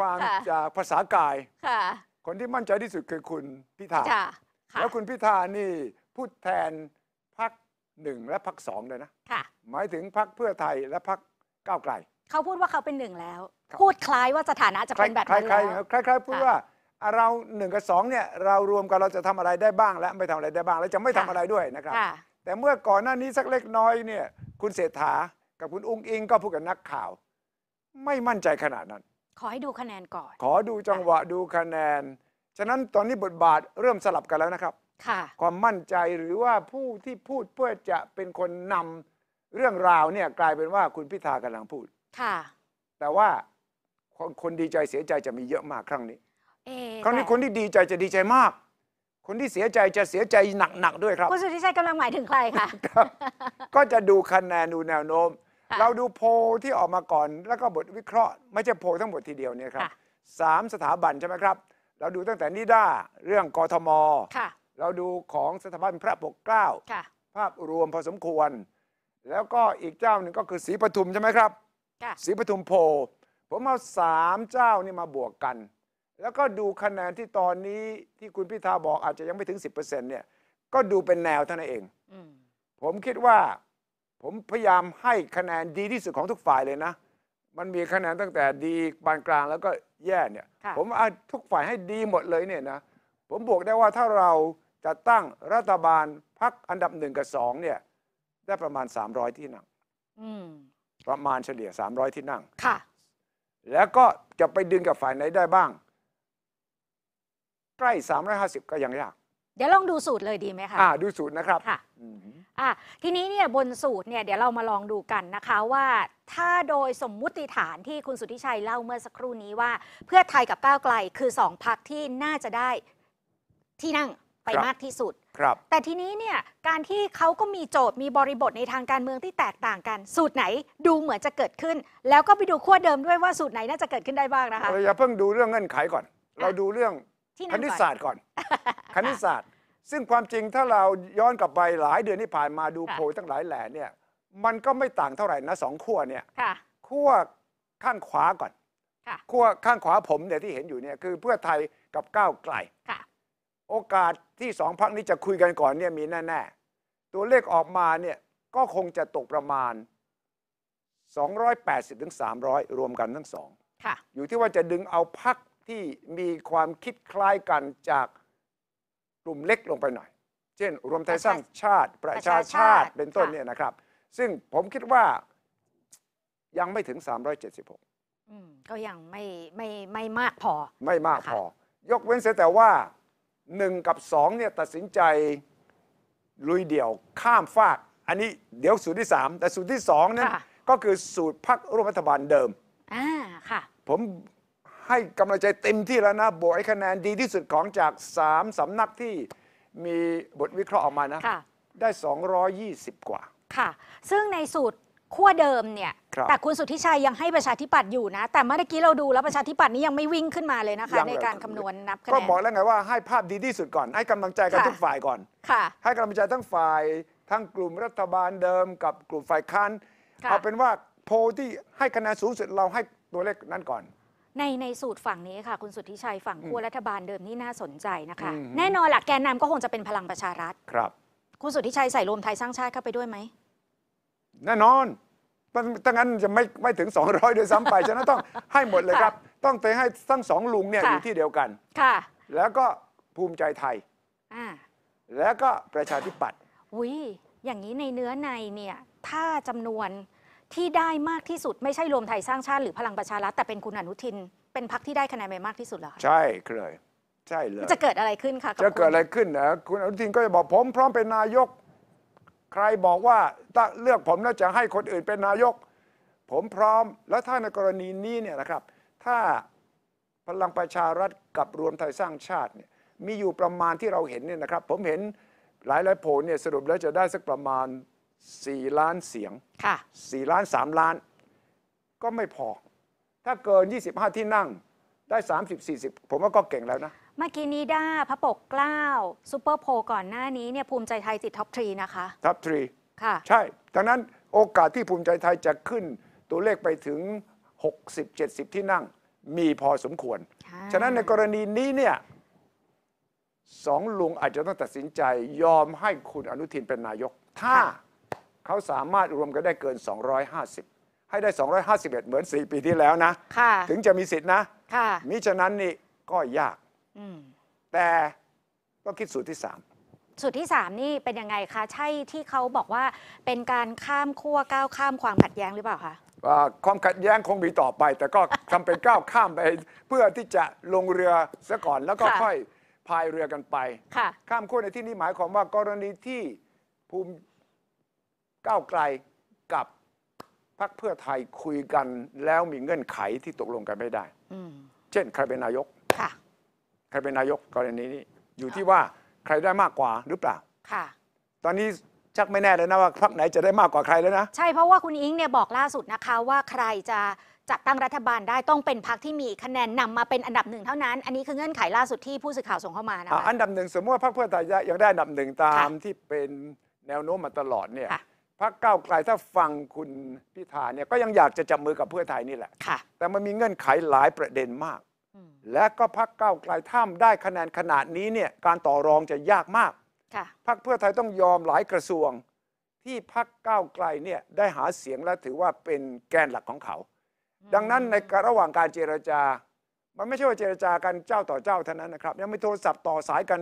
ความจากภาษากายคนที่มั่นใจที่สุดคือคุณพิธาแล้วคุณพิธานี่พูดแทนพักหนึ่งและพักสองเลยนะหมายถึงพักเพื่อไทยและพักก้าวไกล เขาพูดว่าเขาเป็นหนึ่งแล้ว พูดคล้ายว่าสถานะจะเป็นแบบคล้ายนั้นคล้ายแล้ควคล้ายๆพูดว่าเราหนึ่งกับสองเนี่ยเรารวมกันเราจะทำอะไรได้บ้าง และไม่ทำอะไรได้บ้าง และจะไม่ทำาอะไรด้วยนะครับ แต่เมื่อก่อนหน้านี้สักเล็กน้อยเนี่ยคุณเศรษฐากับคุณอุ้งอิงก็พูดกับนักข่าวไม่มั่นใจขนาดนั้นขอให้ดูคะแนนก่อน ขอดูจังหวะดูคะแนน ฉะนั้นตอนนี้บทบาทเริ่มสลับกันแล้วนะครับ ค่ะ ความมั่นใจหรือว่าผู้ที่พูดเพื่อจะเป็นคนนำเรื่องราวเนี่ยกลายเป็นว่าคุณพิธากำลังพูด ค่ะ แต่ว่า คนคนดีใจเสียใจจะมีเยอะมากครั้งนี้เอครั้งนี้คนที่ดีใจจะดีใจมาก คนที่เสียใจจะเสียใจหนักๆด้วยครับคุณสุธิชัยกำลังหมายถึงใครคะก็จะดูคะแนนดูแนวโน้มเราดูโพลที่ออกมาก่อน แล้วก็บทวิเคราะห์ ไม่ใช่โพลทั้งหมดทีเดียวเนี่ยครับสามสถาบันใช่ไหมครับ เราดูตั้งแต่ นิด้าเรื่องกทมเราดูของสถาบันพระปกเกล้าภาพรวมพอสมควร แล้วก็อีกเจ้าหนึ่งก็คือศรีปทุมใช่ไหมครับศรีปทุมโพผมเอาสามเจ้านี่มาบวกกัน แล้วก็ดูคะแนนที่ตอนนี้ที่คุณพิธาบอกอาจจะยังไม่ถึง10%เนี่ยก็ ดูเป็นแนวเท่านั้นเองผมคิดว่าผมพยายามให้คะแนนดีที่สุดของทุกฝ่ายเลยนะ มันมีคะแนนตั้งแต่ดีปานกลางแล้วก็แย่เนี่ย ผมเอาทุกฝ่ายให้ดีหมดเลยเนี่ยนะ ผมบอกได้ว่าถ้าเราจะตั้งรัฐบาลพักอันดับหนึ่งกับสองเนี่ย ได้ประมาณสามร้อยที่นั่ง ประมาณเฉลี่ยสามร้อยที่นั่ง ค่ะ แล้วก็จะไปดึงกับฝ่ายไหนได้บ้าง ใกล้สาามร้้อยหสิบก็ยังยาก เดี๋ยวลองดูสูตรเลยดีไหมคะอ่าดูสูตรนะครับ ค่ะ่ะทีนี้เนี่ยบนสูตรเนี่ยเดี๋ยวเรามาลองดูกันนะคะว่า ถ้าโดยสมมุติฐานที่คุณสุทธิชัยเล่าเมื่อสักครู่นี้ว่า เพื่อไทยกับก้าวไกลคือสองพักที่น่าจะได้ที่นั่งไปมากที่สุดครับ แต่ทีนี้เนี่ยการที่เขาก็มีโจทย์มีบริบทในทางการเมืองที่แตกต่างกัน สูตรไหนดูเหมือนจะเกิดขึ้น แล้วก็ไปดูขั้วเดิมด้วยว่าสูตรไหน น่าจะเกิดขึ้นได้บ้างนะคะเราอย่าเพิ่งดูเรื่องเงื่อนไขก่อน เราดูเรื่องคณิตศาสตร์ก่อน คณิตศาสตร์ซึ่งความจริงถ้าเราย้อนกลับไป หลายเดือนที่ผ่านมาดูโพลทั้งหลายแหล่เนี่ยมันก็ไม่ต่างเท่าไหร่นะสองขั้วเนี่ยขั้วข้างขวาก่อนขั้วข้างขวาผมเนี่ยที่เห็นอยู่เนี่ยคือเพื่อไทยกับก้าวไกลโอกาสที่สองพักนี้จะคุยกันก่อนเนี่ยมีแน่ ๆ ตัวเลขออกมาเนี่ยก็คงจะตกประมาณ 280ถึง300 รวมกันทั้งสองอยู่ที่ว่าจะดึงเอาพักที่มีความคิดคล้ายกันจากกลุ่มเล็กลงไปหน่อย เช่น รวมไทยสร้างชาติ ประชาชาติเป็นต้นเนี่ยนะครับ ซึ่งผมคิดว่ายังไม่ถึง 376 ก็ยังไม่ไม่ไม่มากพอ ไม่มากพอ ยกเว้นเสียแต่ว่า 1 กับ2เนี่ยตัดสินใจลุยเดี่ยวข้ามฟาก อันนี้เดี๋ยวสูตรที่ 3 แต่สูตรที่2นั้นก็คือสูตรพักร่วมรัฐบาลเดิม อ่า ค่ะ ผมให้กำลังใจเต็มที่แล้วนะบวก้คะแนนดีที่สุดของจากสามสำนักที่มีบทวิเคราะห์ออกมานะะได้ 220 กว่า ค่ะ ซึ่งในสูตรขั้วเดิมเนี่ย แต่คุณสุทธิชัยยังให้ประชาธิปัตย์อยู่นะ แต่เมื่อกี้เราดูแล้วประชาธิปัตย์นี้ยังไม่วิ่งขึ้นมาเลยนะคะ ในการคำนวณนับคะแนน ก็บอกแล้วไงว่าให้ภาพดีที่สุดก่อน ให้กำลังใจกันทุกฝ่ายก่อนค่ะให้กำลังใจทั้งฝ่ายทั้งกลุ่มรัฐบาลเดิม กับกลุ่มฝ่ายค้านเอาเป็นว่าโพลที่ให้คะแนนสูงสุดเราให้ตัวเลขนั้นก่อนใน ในสูตรฝั่งนี้ค่ะ คุณสุทธิชัยฝั่งขั้วรัฐบาลเดิมนี่น่าสนใจนะคะ แน่นอนหลักแกนนำก็คงจะเป็นพลังประชารัฐครับ คุณสุทธิชัยใส่รวมไทยสร้างชาติเข้าไปด้วยไหม แน่นอนมันั้งนั้นจะไม่ไม่ถึง 200 ด้วยซ้ำไปฉะนั้นต้องให้หมดเลยครับ ต้องไปให้ทั้งสองลุงเนี่ยอยู่ที่เดียวกัน ค่ะ แล้วก็ภูมิใจไทยอ่าแล้วก็ประชาธิปัตย์อุ้ยอย่างนี้ในเนื้อในเนี่ยถ้าจำนวนที่ได้มากที่สุด ไม่ใช่รวมไทยสร้างชาติหรือพลังประชารัฐ แต่เป็นคุณอนุทินเป็นพักที่ได้คะแนนไปมากที่สุดเหรอคะใช่เลยใช่เลยจะเกิดอะไรขึ้นคะจะเกิดอะไรขึ้นนะคุณอนุทินก็จะบอกผมพร้อมเป็นนายก ใครบอกว่าถ้าเลือกผมแล้วจะให้คนอื่นเป็นนายก ผมพร้อม แล้วถ้าในกรณีนี้เนี่ยนะครับ ถ้าพลังประชารัฐกับรวมไทยสร้างชาติเนี่ยมีอยู่ประมาณที่เราเห็นเนี่ยนะครับ ผมเห็นหลายหลายโผลเนี่ยสรุปแล้วจะได้สักประมาณสี่ล้านเสียง ค่ะสี่ล้านสามล้าน ก็ไม่พอ ถ้าเกินยี่สิบห้าที่นั่งได้สสสามิบี่สิบผมว่าก็เก่งแล้วนะ เมื่อกี้นี้ด้าพระปกเกล้าซูเปอร์โพ ก่อนหน้านี้เนี่ยภูมิใจไทยติดท็อปทรีนะคะ ท็อปทรีค่ะ ใช่ดังนั้นโอกาสที่ภูมิใจไทยจะขึ้น ตัวเลขไปถึง 60 70 ที่นั่ง มีพอสมควรค่ะฉะนั้นในกรณีนี้เนี่ยสองลุงอาจจะต้องตัดสินใจยอมให้คุณอนุทินเป็นนายกถ้าเขาสามารถรวมกันได้เกิน 250 ให้ได้ 251 เหมือน 4 ปีที่แล้วนะ ถึงจะมีสิทธินะะมิฉะนั้นนี่ก็ยาก แต่ก็คิดสูตรที่ 3 สูตรที่ 3 นี่เป็นยังไงคะ ใช่ที่เขาบอกว่าเป็นการข้ามขั้วก้าวข้ามความขัดแย้งหรือเปล่าคะความขัดแย้งคงมีต่อไป แต่ก็ทำเป็นก้าวข้ามไป เพื่อที่จะลงเรือซะก่อน แล้วก็ค่อยพายเรือกันไปข้ามขั้วในที่นี้หมายความว่ากรณีที่ภูมิก้าวไกลกับพรรคเพื่อไทยคุยกันแล้วมีเงื่อนไขที่ตกลงกันไม่ได้เช่น ใครเป็นนายก ใครเป็นนายกกรณีนี้ อยู่ที่ว่าใครได้มากกว่าหรือเปล่าค่ะ ตอนนี้ชักไม่แน่เลยนะว่า พรรคไหนจะได้มากกว่าใครแล้วนะ ใช่เพราะว่าคุณอิงเนี่ยบอกล่าสุดนะคะว่าใครจะจัดตั้งรัฐบาลได้ต้องเป็นพรรคที่มีคะแนนนำมาเป็นอันดับหนึ่งเท่านั้น อันนี้คือเงื่อนไขล่าสุดที่ผู้สื่อข่าวส่งเข้ามานะคะ อันดับหนึ่งสมมติว่าพรรคเพื่อไทยยังได้อันดับหนึ่งตามที่เป็นแนวโน้มมาตลอดเนี่ยพรรคก้าวไกลถ้าฟังคุณพิธาเนี่ยก็ยังอยากจะจับมือกับเพื่อไทยนี่แหละค่ะ แต่มันมีเงื่อนไขหลายประเด็นมาก และก็พรรคเก้าไกลถ้าได้คะแนนขนาดนี้เนี่ย การต่อรองจะยากมากค่ะพรรคเพื่อไทยต้องยอมหลายกระทรวง ที่พรรคเก้าไกลเนี่ย ได้หาเสียงและถือว่าเป็นแกนหลักของเขา ดังนั้นในระหว่างการเจรจา มันไม่ใช่ว่าเจรจากันเจ้าต่อเจ้าเท่านั้นนะครับยังมีโทรศัพท์ต่อสายกัน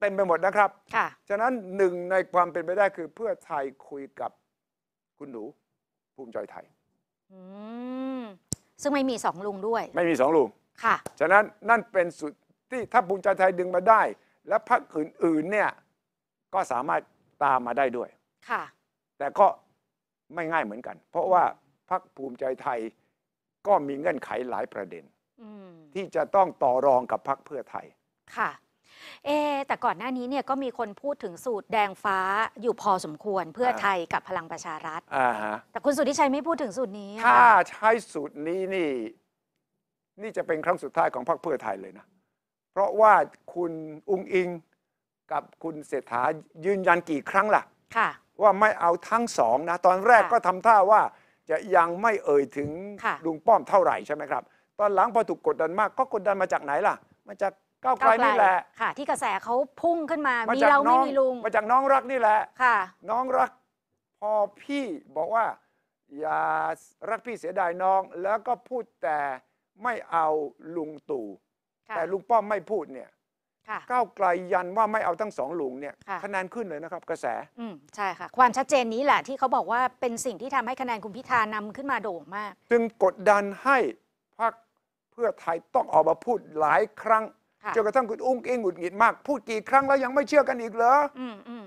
เต็มไปหมดนะครับ ค่ะ ฉะนั้นหนึ่งในความเป็นไปได้คือ เพื่อไทยคุยกับคุณหนูภูมิใจไทย อืมซึ่งไม่มีสองลุงด้วย ไม่มีสองลุง ค่ะ ฉะนั้นนั่นเป็นสุดที่ถ้าภูมิใจไทยดึงมาได้ และพรรคอื่นๆเนี่ย ก็สามารถตามมาได้ด้วย ค่ะ แต่ก็ไม่ง่ายเหมือนกัน เพราะว่าพรรคภูมิใจไทยก็มีเงื่อนไขหลายประเด็นที่จะต้องต่อรองกับพรรคเพื่อไทย ค่ะเอแต่ก่อนหน้านี้เนี่ยก็มีคนพูดถึงสูตรแดงฟ้าอยู่พอสมควรเพื่อไทยกับพลังประชารัฐอ่าฮะ แต่คุณสุทธิชัยไม่พูดถึงสูตรนี้ ถ้าใช้สูตรนี้นี่ นี่จะเป็นครั้งสุดท้ายของพรรคเพื่อไทยเลยนะ เพราะว่าคุณอุงอิงกับคุณเศรษฐา ยืนยันกี่ครั้งล่ะ ค่ะ ว่าไม่เอาทั้งสองนะ ตอนแรกก็ทำท่าว่าจะยังไม่เอ่ยถึงลุงป้อมเท่าไหร่ใช่ไหมครับตอนหลังพอถูกกดดันมาก ก็กดดันมาจากไหนล่ะมาจากก้าวไกลนี่แหละค่ะ ที่กระแสเขาพุ่งขึ้นมา มีเราไม่มีลุงมาจากน้องรักนี่แหละค่ะ น้องรักพอพี่บอกว่า อย่ารักพี่เสียดายน้อง แล้วก็พูดแต่ไม่เอาลุงตู่แต่ลุงป้อมไม่พูดเนี่ยก้าวไกลยันว่าไม่เอาทั้งสองลุงเนี่ยคะแนนขึ้นเลยนะครับ กระแสอืใช่ค่ะ ความชัดเจนนี้แหละ ที่เขาบอกว่าเป็นสิ่งที่ทำให้คะแนนคุณพิธานำขึ้นมาโด่งมากจึงกดดันให้พรรคเพื่อไทยต้องออกมาพูดหลายครั้งจนกระทั่งคุณอุ้งอิงหงุดหงิดมากพูดกี่ครั้งแล้ว ยังไม่เชื่อกันอีกเหรอ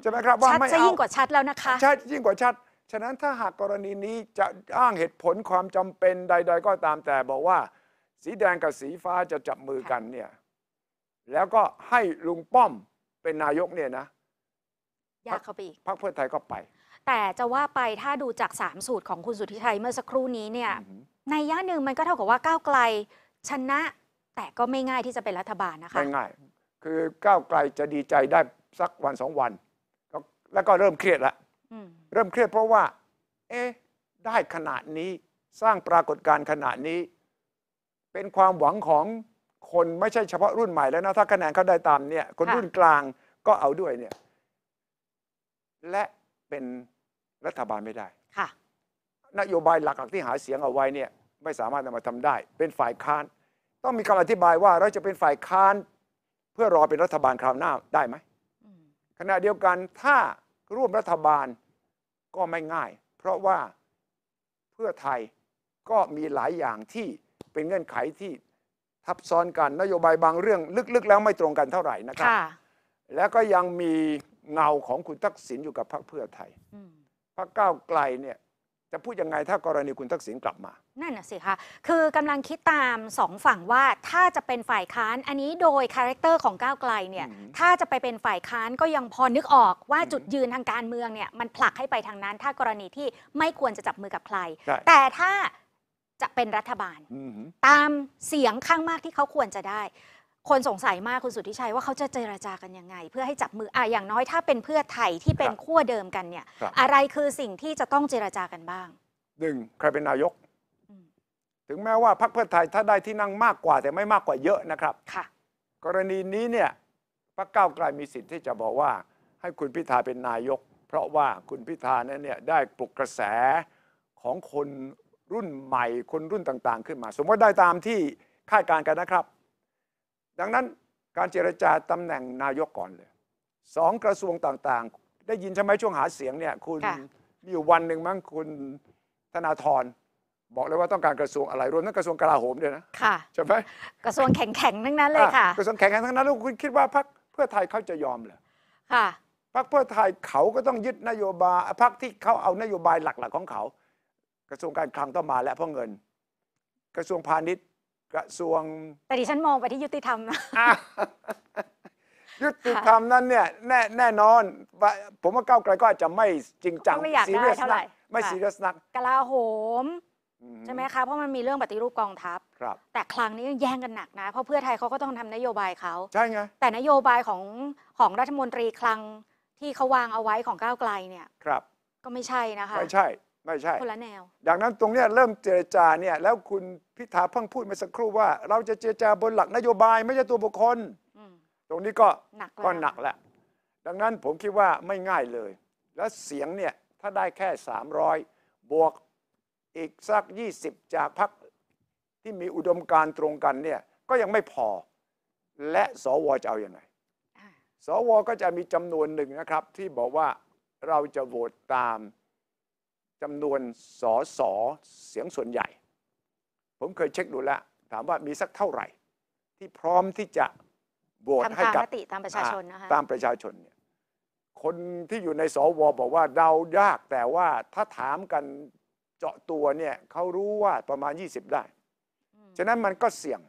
ใช่ไหมครับว่าไม่เอาชัดยิ่งกว่าชัดแล้วนะคะชัดยิ่งกว่าชัดฉะนั้นถ้าหากกรณีนี้จะอ้างเหตุผลความจำเป็นใด ๆ ก็ตามแต่บอกว่า สีแดงกับสีฟ้าจะจับมือกัน เนี่ย แล้วก็ให้ลุงป้อมเป็นนายกเนี่ยนะยากเข้าไปอีกพรรคเพื่อไทยก็ไป แต่จะว่าไปถ้าดูจากสามสูตรของคุณสุทธิชัยเมื่อสักครู่นี้ เนี่ย ในย่าหนึ่งมันก็เท่ากับว่าก้าวไกลชนะแต่ก็ไม่ง่ายที่จะเป็นรัฐบาลนะคะ ไม่ง่าย คือก้าวไกลจะดีใจได้สักวันสองวันแล้วก็เริ่มเครียดละเริ่มเครียดเพราะว่า เอ๊ะได้ขนาดนี้สร้างปรากฏการณ์ขนาดนี้ เป็นความหวังของคนไม่ใช่เฉพาะรุ่นใหม่ แล้วนะถ้าคะแนนเขาได้ตามเนี่ยคนรุ่นกลางก็เอาด้วยเนี่ย และเป็นรัฐบาลไม่ได้ค่ะนโยบายหลักๆที่หาเสียงเอาไว้เนี่ย ไม่สามารถนำมาทำได้ เป็นฝ่ายค้านต้องมีคำอธิบายว่าเราจะเป็นฝ่ายค้านเพื่อรอเป็นรัฐบาลคราวหน้าได้ไหมขณะเดียวกันถ้าร่วมรัฐบาลก็ไม่ง่าย เพราะว่าเพื่อไทยก็มีหลายอย่างที่เป็นเงื่อนไขที่ทับซ้อนกันนโยบายบางเรื่อง ลึกๆ แล้วไม่ตรงกันเท่าไหร่นะครับแล้วก็ยังมีเงาของคุณทักษิณอยู่กับพรรคเพื่อไทยพรรคก้าวไกลเนี่ยจะพูดยังไง ถ้ากรณีคุณทักษิณกลับมา นั่นน่ะสิคะคือกำลังคิดตามสองฝั่งว่าถ้าจะเป็นฝ่ายค้านอันนี้โดยคาแรคเตอร์ของก้าวไกลเนี่ยถ้าจะไปเป็นฝ่ายค้านก็ยังพอนึกออกว่าจุดยืนทางการเมืองเนี่ยมันผลักให้ไปทางนั้น ถ้ากรณีที่ไม่ควรจะจับมือกับใคร แต่ถ้าจะเป็นรัฐบาล ตามเสียงข้างมากที่เขาควรจะได้คนสงสัยมากคุณสุทธิชัยว่าเขาจะเจราจากันยังไง เพื่อให้จับมืออ่ะอย่างน้อย ถ้าเป็นเพื่อไทยที่เป็นคขั้วเดิมกันเนี่ย อะไรคือสิ่งที่จะต้องเจราจากันบ้างหนึ่งใครเป็นนายกถึงแม้ว่าพรรคเพื่อไทยถ้าได้ที่นั่งมากกว่าแต่ไม่มากกว่าเยอะนะครับค่ะกรณีนี้เนี่ยพรรคก้าวไกลมีสิทธิ์ที่จะบอกว่าให้คุณพิธาเป็นนายก เพราะว่าคุณพิธาเนี่ยเนี่ยได้ปลุกกระแสของคนรุ่นใหม่คนรุ่นต่างๆ ขึ้นมา สมมติได้ตามที่คาดการณ์กันนะครับดังนั้นการเจรจาตำแหน่งนายกก่อนเลย สองกระทรวงต่างๆ ได้ยินใช่ไหมช่วงหาเสียงเนี่ยคุณมีอยู่วันหนึ่งมั้งคุณธนาธรบอกเลยว่าต้องการกระทรวงอะไรรวมทั้ง กระทรวงกลาโหมด้วยนะค่ะใช่ไหมกระทรวงแข็งๆทั้งนั้นเลยค่ะกระทรวงแข็งๆทั้งนั้นแล้วคุณคิดว่าพรรคเพื่อไทยเขาจะยอมเหรอค่ะพรรคเพื่อไทยเขาก็ต้องยึดนโยบายพรรคที่เขาเอานโยบายหลักๆของเขา กระทรวงการคลังต้องมาและเพราะเงิน กระทรวงพาณิชย์กระทรวงแต่ดิฉันมองไปที่ยุติธรรมนะยุติธรรมนั้นเนี่ยแน่แน่นอนผมว่าก้าวไกลก็อาจจะไม่จริงจังไม่อยากได้ซีเรียสท่าไหร่นักไม่ซีเรียสนักกลาโหม ใช่ไหมคะเพราะมันมีเรื่องปฏิรูปกองทัพครับ แต่ครั้งนี้แย่งกันหนักนะ เพราะเพื่อไทยเขาก็ต้องทำนโยบายเขาใช่ไงแต่นโยบายของ ของรัฐมนตรีคลังที่เขาวางเอาไว้ของก้าวไกลเนี่ยครับ ก็ไม่ใช่นะคะไม่ใช่ไม่ใช่คนละแนว ดังนั้นตรงนี้เริ่มเจรจาเนี่ยแล้วคุณพิธาเพิ่งพูดเมื่อสักครู่ว่า เราจะเจรจาบนหลักนโยบายไม่ใช่ตัวบุคคลตรงนี้ก็ ก็หนักแหละดังนั้นผมคิดว่าไม่ง่ายเลย แล้วเสียงเนี่ย ถ้าได้แค่ 300 บวกอีกสัก20จากพรรคที่มีอุดมการณ์ตรงกันเนี่ย ก็ยังไม่พอ และสวจะเอาอยัางไงสวก็จะมีจำนวนหนึ่งนะครับ ที่บอกว่าเราจะโหวตตามจำนวนสอสอเสียงส่วนใหญ่ ผมเคยเช็คดูแล้ว ถามว่ามีสักเท่าไหร่ ที่พร้อมที่จะโหวตให้กับตามประชาชนนะคะตามประชาชนเนี่ยคนที่อยู่ในสวบอกว่าเดายากแต่ว่าถ้าถามกันเจาะตัวเนี่ยเขารู้ว่าประมาณ 20 ได้ ฉะนั้นมันก็เสี่ยง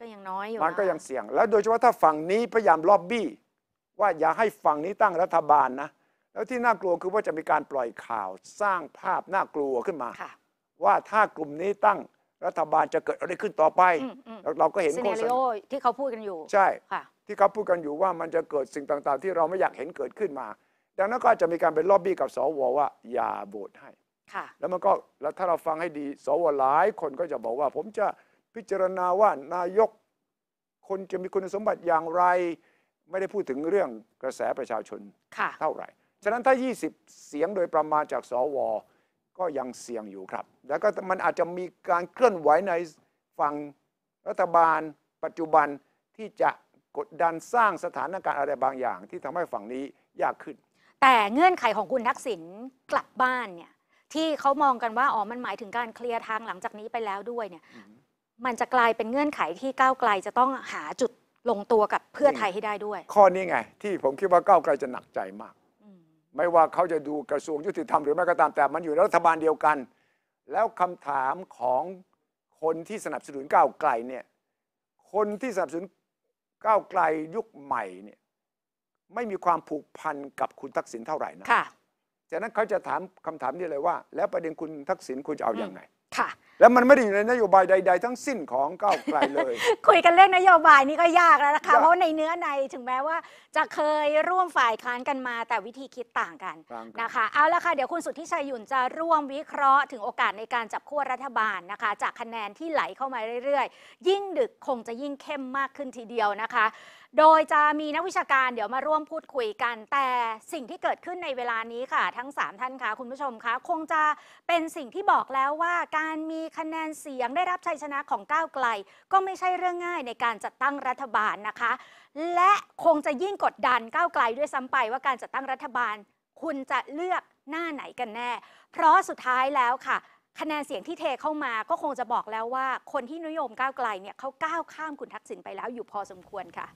ก็ยังน้อยอยู่มันก็ยังเสี่ยง แล้วโดยเฉพาะถ้าฝั่งนี้พยายามล็อบบี้ ว่าอย่าให้ฝั่งนี้ตั้งรัฐบาลนะแล้วที่น่ากลัวคือว่าจะมีการปล่อยข่าวสร้างภาพน่ากลัวขึ้นมา ว่าถ้ากลุ่มนี้ตั้งรัฐบาลจะเกิดอะไรขึ้นต่อไป เราก็เห็นโฆษณาที่เขาพูดกันอยู่ ใช่ที่เขาพูดกันอยู่ว่ามันจะเกิดสิ่งต่างๆ ที่เราไม่อยากเห็นเกิดขึ้นมาดังนั้นก็จะมีการไปล็อบบี้กับสวว่าอย่าโหวตให้แล้วมันก็แล้วถ้าเราฟังให้ดี สวหลาย คนก็จะบอกว่าผมจะพิจารณาว่านายกคนจะมีคุณสมบัติอย่างไร ไม่ได้พูดถึงเรื่องกระแสประชาชนเท่าไหร่ฉะนั้นถ้า 20 เสียงโดยประมาณจาก สว ก็ยังเสี่ยงอยู่ครับ แล้วก็มันอาจจะมีการเคลื่อนไหวในฝั่งรัฐบาล ปัจจุบันที่จะกดดันสร้างสถานการณ์อะไรบางอย่าง ที่ทำให้ฝั่งนี้ยากขึ้น แต่เงื่อนไขของคุณทักษิณกลับบ้านเนี่ย ที่เขามองกันว่าอ๋อมันหมายถึงการเคลียร์ทางหลังจากนี้ไปแล้วด้วยเนี่ยมันจะกลายเป็นเงื่อนไขที่ก้าวไกลจะต้องหาจุดลงตัวกับเพื่อไทยให้ได้ด้วย ข้อนี้ไงที่ผมคิดว่าก้าวไกลจะหนักใจมากไม่ว่าเขาจะดูกระทรวงยุติธรรม หรือไม่ก็ตาม แต่มันอยู่ในรัฐบาลเดียวกัน แล้วคำถามของคนที่สนับสนุนก้าวไกลเนี่ยคนที่สนับสนุนก้าวไกลยุคใหม่เนี่ยไม่มีความผูกพันกับคุณทักษิณเท่าไหร่นะจากนั้นเขาจะถามคำถามนี้เลยว่า แล้วประเด็นคุณทักษิณคุณจะเอาอยัางไงค่ะ แล้วมันไม่ได้อยู่ในนโยบายใดๆ ทั้งสิ้นของก้าวไกลเลยคุยกันเรื่องนโยบายนี่ก็ยากแล้วนะคะเพราะในเนื้อในถึงแม้ว่า จะเคยร่วมฝ่ายค้านกันมาแต่วิธีคิดต่างกันนะคะเอาละค่ะเดี๋ยวคุณสุทธิชัยหยุ่นจะร่วมวิเคราะห์ถึงโอกาสในการจับคั่วรัฐบาลนะคะจากคะแนนที่ไหลเข้ามาเรื่อยๆ ยิ่งดึกคงจะยิ่งเข้มมากขึ้นทีเดียวนะคะโดยจะมีนักวิชาการเดี๋ยวมาร่วมพูดคุยกัน แต่สิ่งที่เกิดขึ้นในเวลานี้ค่ะ ทั้ง 3 ท่านค่ะคุณผู้ชมคะ คงจะเป็นสิ่งที่บอกแล้วว่า การมีคะแนนเสียงได้รับชัยชนะของก้าวไกล ก็ไม่ใช่เรื่องง่ายในการจัดตั้งรัฐบาลนะคะ และคงจะยิ่งกดดันก้าวไกลด้วยซ้ำไปว่าการจัดตั้งรัฐบาล คุณจะเลือกหน้าไหนกันแน่ เพราะสุดท้ายแล้วค่ะ คะแนนเสียงที่เทเข้ามาก็คงจะบอกแล้วว่า คนที่นิยมก้าวไกลเนี่ยเขาก้าวข้ามคุณทักษิณไปแล้วอยู่พอสมควรค่ะ